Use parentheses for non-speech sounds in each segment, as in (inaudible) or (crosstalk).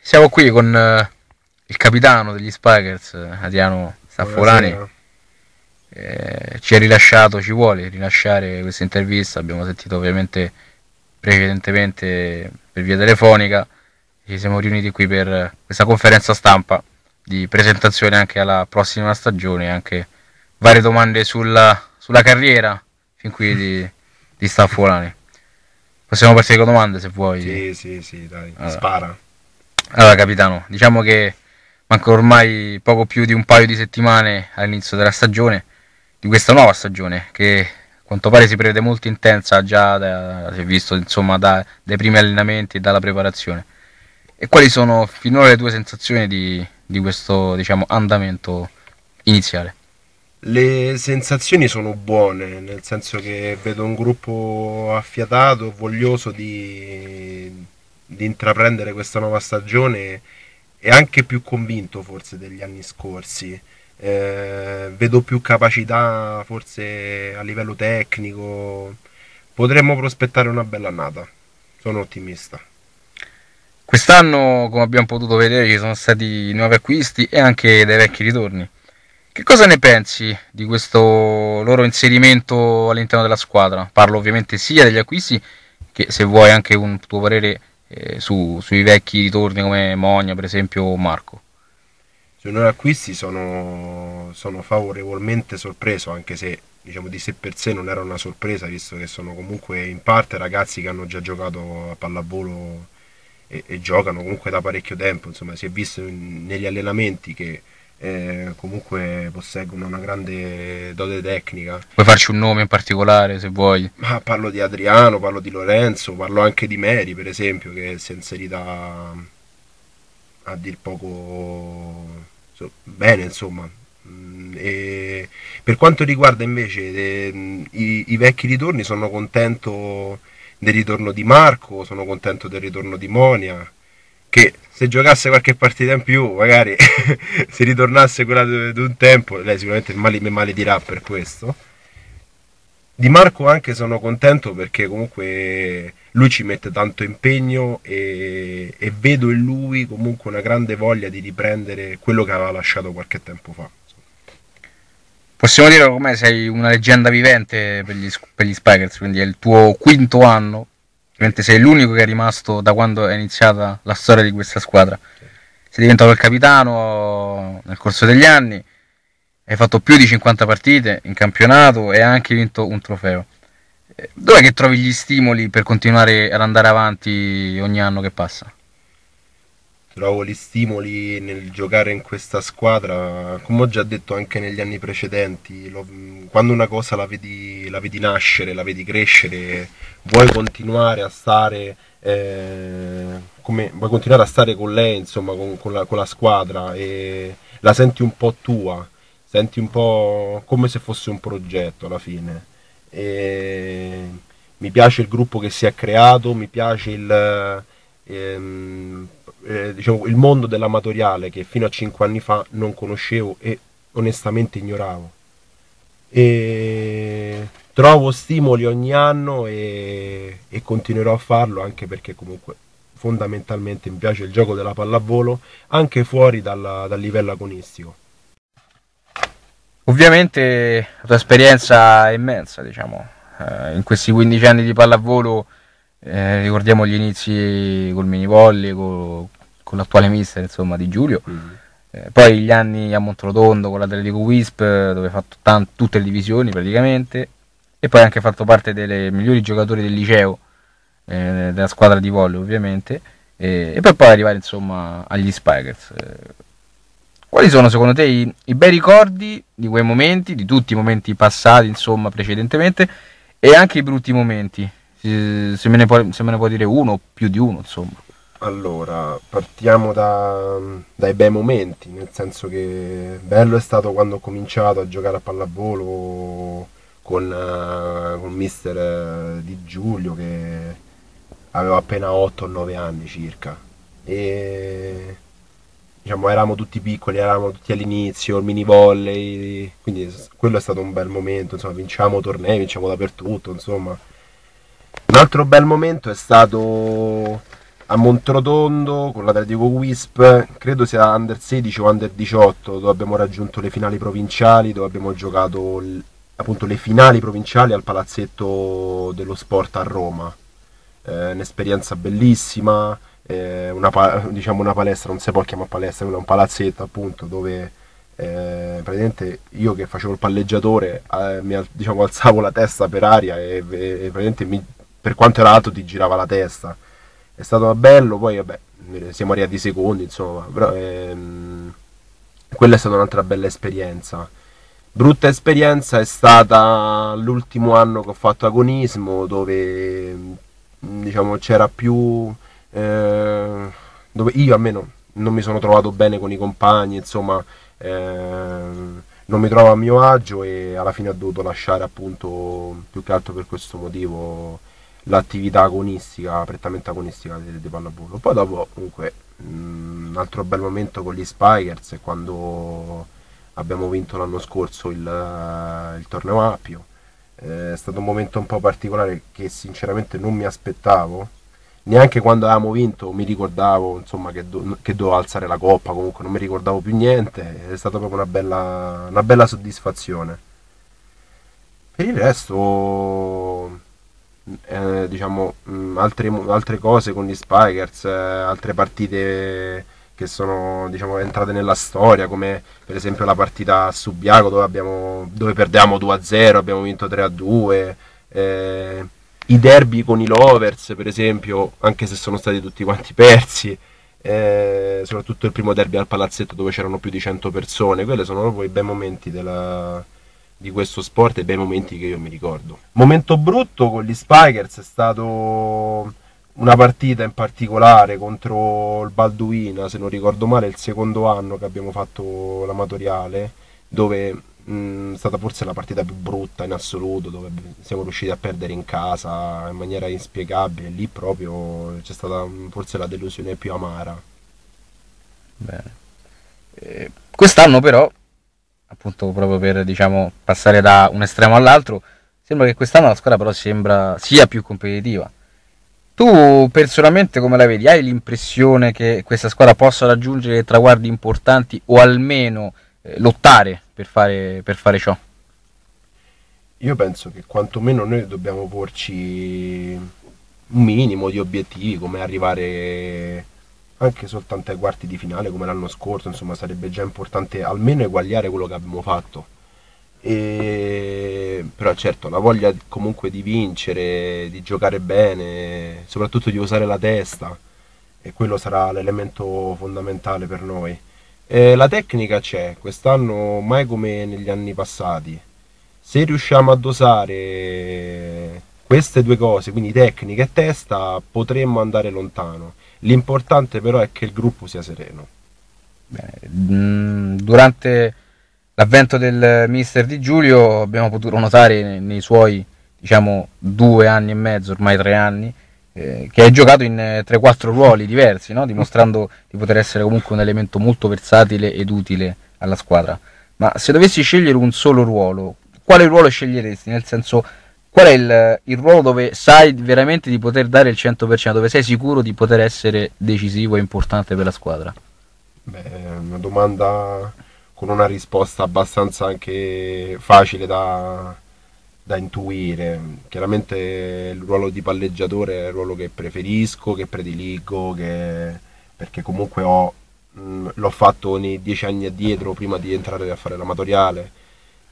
Siamo qui con eh, il capitano degli Spikers, eh, Adriano Staffolani. Eh, ci ha rilasciato, ci vuole rilasciare questa intervista. Abbiamo sentito ovviamente precedentemente per via telefonica. Ci siamo riuniti qui per questa conferenza stampa di presentazione anche alla prossima stagione, anche varie domande sulla, sulla carriera fin qui di, di Staffolani. Possiamo partire con domande se vuoi. Sì, sì, sì, dai, allora. spara. Allora, capitano, diciamo che manca ormai poco più di un paio di settimane all'inizio della stagione, di questa nuova stagione, che a quanto pare si prevede molto intensa già, da, si è visto insomma, da, dai primi allenamenti e dalla preparazione. E quali sono finora le tue sensazioni di, di questo diciamo, andamento iniziale? Le sensazioni sono buone, nel senso che vedo un gruppo affiatato, voglioso di di intraprendere questa nuova stagione è anche più convinto forse degli anni scorsi. Eh, vedo più capacità forse a livello tecnico. Potremmo prospettare una bella annata. Sono ottimista. Quest'anno, come abbiamo potuto vedere, ci sono stati nuovi acquisti e anche dei vecchi ritorni. Che cosa ne pensi di questo loro inserimento all'interno della squadra? Parlo ovviamente sia degli acquisti che se vuoi anche un tuo parere eh, su, sui vecchi ritorni come Mogna per esempio o Marco. Sui loro acquisti sono, sono favorevolmente sorpreso anche se diciamo di sé per sé non era una sorpresa visto che sono comunque in parte ragazzi che hanno già giocato a pallavolo e, e giocano comunque da parecchio tempo insomma si è visto in, negli allenamenti che eh, comunque posseggono una grande dote tecnica. Puoi farci un nome in particolare se vuoi? Ma parlo di Adriano, parlo di Lorenzo, parlo anche di Mary per esempio che si è inserita a dir poco bene insomma. Mm, e per quanto riguarda invece de, eh, i, i vecchi ritorni sono contento del ritorno di Marco, sono contento del ritorno di Monia che se giocasse qualche partita in più, magari se (laughs) ritornasse quella di un tempo, lei sicuramente mi maledirà per questo. Di Marco anche sono contento perché comunque lui ci mette tanto impegno e, e vedo in lui comunque una grande voglia di riprendere quello che aveva lasciato qualche tempo fa. Possiamo dire ormai sei una leggenda vivente per gli, per gli Spikers, quindi è il tuo quinto anno Mentre sei l'unico che è rimasto da quando è iniziata la storia di questa squadra. Sei diventato il capitano nel corso degli anni, hai fatto più di 50 partite in campionato e hai anche vinto un trofeo. Eh, dov'è che trovi gli stimoli per continuare ad andare avanti ogni anno che passa? trovo gli stimoli nel giocare in questa squadra, come ho già detto anche negli anni precedenti, lo, quando una cosa la vedi, la vedi, nascere, la vedi crescere, vuoi continuare a stare, eh, come, vuoi continuare a stare con lei, insomma, con, con, la, con la squadra e la senti un po' tua, senti un po' come se fosse un progetto alla fine. E mi piace il gruppo che si è creato, mi piace il... Ehm, eh, diciamo, il mondo dell'amatoriale che fino a 5 anni fa non conoscevo e onestamente ignoravo. E trovo stimoli ogni anno e, e continuerò a farlo anche perché comunque fondamentalmente mi piace il gioco della pallavolo anche fuori dalla, dal livello agonistico. Ovviamente la tua esperienza è immensa, diciamo, eh, in questi 15 anni di pallavolo eh, ricordiamo gli inizi col minivolley, con, con l'attuale mister insomma, di Giulio. Mm. Eh, poi gli anni a Montrodondo con l'Atletico Wisp, eh, dove ha fatto tante, tutte le divisioni praticamente, e poi ha anche fatto parte delle migliori giocatori del liceo, eh, della squadra di volley ovviamente, e, e per poi arrivare insomma agli Spikers. Eh, quali sono secondo te i, i, bei ricordi di quei momenti, di tutti i momenti passati, insomma, precedentemente, e anche i brutti momenti? se, eh, se, me può, se, me ne puoi dire uno o più di uno, insomma. Allora, partiamo da, dai bei momenti, nel senso che bello è stato quando ho cominciato a giocare a pallavolo con, uh, con mister eh, Di Giulio che aveva appena 8 o 9 anni circa e diciamo eravamo tutti piccoli, eravamo tutti all'inizio, il mini volley, quindi quello è stato un bel momento, insomma vinciamo tornei, vinciamo dappertutto, insomma un altro bel momento è stato a Montrotondo con l'Atletico Wisp, credo sia under 16 o under 18, dove abbiamo raggiunto le finali provinciali, dove abbiamo giocato appunto le finali provinciali al palazzetto dello sport a Roma. Eh, un'esperienza bellissima, eh, una, diciamo una palestra, non si può chiamare palestra, è un palazzetto appunto dove eh, praticamente io che facevo il palleggiatore eh, mi diciamo, alzavo la testa per aria e, e, e praticamente mi per quanto era alto ti girava la testa. È stato bello, poi vabbè, siamo arrivati ai secondi, insomma, però ehm, quella è stata un'altra bella esperienza. Brutta esperienza è stata l'ultimo anno che ho fatto agonismo, dove diciamo c'era più... Eh, dove io almeno non mi sono trovato bene con i compagni, insomma... Eh, non mi trovo a mio agio e alla fine ho dovuto lasciare appunto più che altro per questo motivo l'attività agonistica, prettamente agonistica di, di pallavolo. Poi dopo comunque mm, un altro bel momento con gli Spikers è quando abbiamo vinto l'anno scorso il, eh, il torneo Appio. Eh, è stato un momento un po' particolare che sinceramente non mi aspettavo. Neanche quando avevamo vinto mi ricordavo insomma, che, do, che dovevo alzare la coppa, comunque non mi ricordavo più niente, è stata proprio una bella, una bella soddisfazione. Per il resto eh, diciamo, mh, mm, altre, altre, cose con gli Spikers, eh, altre partite che sono diciamo, entrate nella storia, come per esempio la partita a Subiaco dove, abbiamo, dove perdiamo 2-0, abbiamo vinto 3-2, eh, i derby con i Lovers per esempio, anche se sono stati tutti quanti persi, eh, soprattutto il primo derby al palazzetto dove c'erano più di 100 persone, quelli sono proprio i bei momenti della, di questo sport e bei momenti che io mi ricordo. Momento brutto con gli Spikers è stato una partita in particolare contro il Balduina, se non ricordo male, il secondo anno che abbiamo fatto l'amatoriale, dove mh, è stata forse la partita più brutta in assoluto, dove siamo riusciti a perdere in casa in maniera inspiegabile, lì proprio c'è stata forse la delusione più amara. Bene. Eh, quest'anno però appunto proprio per diciamo, passare da un estremo all'altro, sembra che quest'anno la squadra però sembra sia più competitiva. Tu personalmente come la vedi? Hai l'impressione che questa squadra possa raggiungere traguardi importanti o almeno eh, lottare per fare, per fare ciò? Io penso che quantomeno noi dobbiamo porci un minimo di obiettivi come arrivare anche soltanto ai quarti di finale come l'anno scorso, insomma sarebbe già importante almeno eguagliare quello che abbiamo fatto. E... Però certo la voglia comunque di vincere, di giocare bene, soprattutto di usare la testa, e quello sarà l'elemento fondamentale per noi. E la tecnica c'è, quest'anno mai come negli anni passati. Se riusciamo a dosare queste due cose, quindi tecnica e testa, potremmo andare lontano. L'importante però è che il gruppo sia sereno. Bene, mm, durante l'avvento del mister Di Giulio abbiamo potuto notare nei suoi diciamo, due anni e mezzo, ormai tre anni, eh, che ha giocato in 3-4 eh, ruoli diversi, no? dimostrando (laughs) di poter essere comunque un elemento molto versatile ed utile alla squadra. Ma se dovessi scegliere un solo ruolo, quale ruolo sceglieresti? Nel senso, qual è il, il, ruolo dove sai veramente di poter dare il 100%, dove sei sicuro di poter essere decisivo e importante per la squadra? Beh, è una domanda con una risposta abbastanza anche facile da, da intuire. Chiaramente il ruolo di palleggiatore è il ruolo che preferisco, che prediligo, che... perché comunque ho, mh, mm, l'ho fatto nei dieci anni addietro prima di entrare a fare l'amatoriale.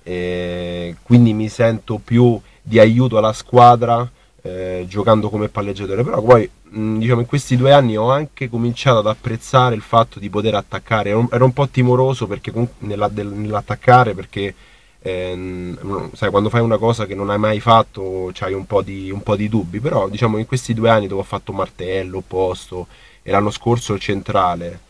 E quindi mi sento più di aiuto alla squadra eh, giocando come palleggiatore, però poi mh, mm, diciamo in questi due anni ho anche cominciato ad apprezzare il fatto di poter attaccare, ero, ero un po' timoroso perché, nella, del, nell'attaccare perché ehm, sai, quando fai una cosa che non hai mai fatto hai un, un po' di dubbi, però diciamo in questi due anni dove ho fatto martello, posto e l'anno scorso centrale,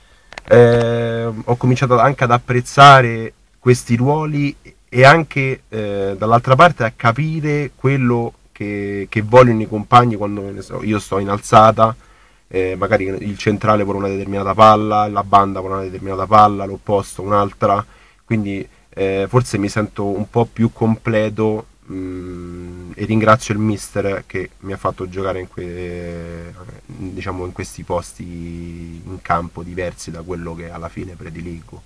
eh, ho cominciato anche ad apprezzare questi ruoli e anche eh, dall'altra parte a capire quello che, che vogliono i compagni quando io sto in alzata, eh, magari il centrale vuole una determinata palla, la banda vuole una determinata palla, l'opposto un'altra, quindi eh, forse mi sento un po' più completo mh, mm, e ringrazio il mister che mi ha fatto giocare in, que- eh, diciamo in questi posti in campo diversi da quello che alla fine prediligo.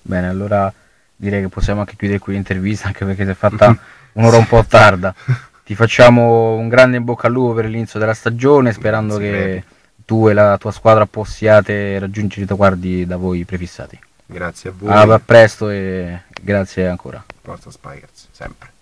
Bene, allora direi che possiamo anche chiudere qui l'intervista, anche perché si è fatta (laughs) un'ora un po' tarda. (laughs) Ti facciamo un grande in bocca al lupo per l'inizio della stagione, sperando sì, che tu e la tua squadra possiate raggiungere i traguardi da voi prefissati. Grazie a voi. Allora, a presto e grazie ancora. Forza Spikers, sempre.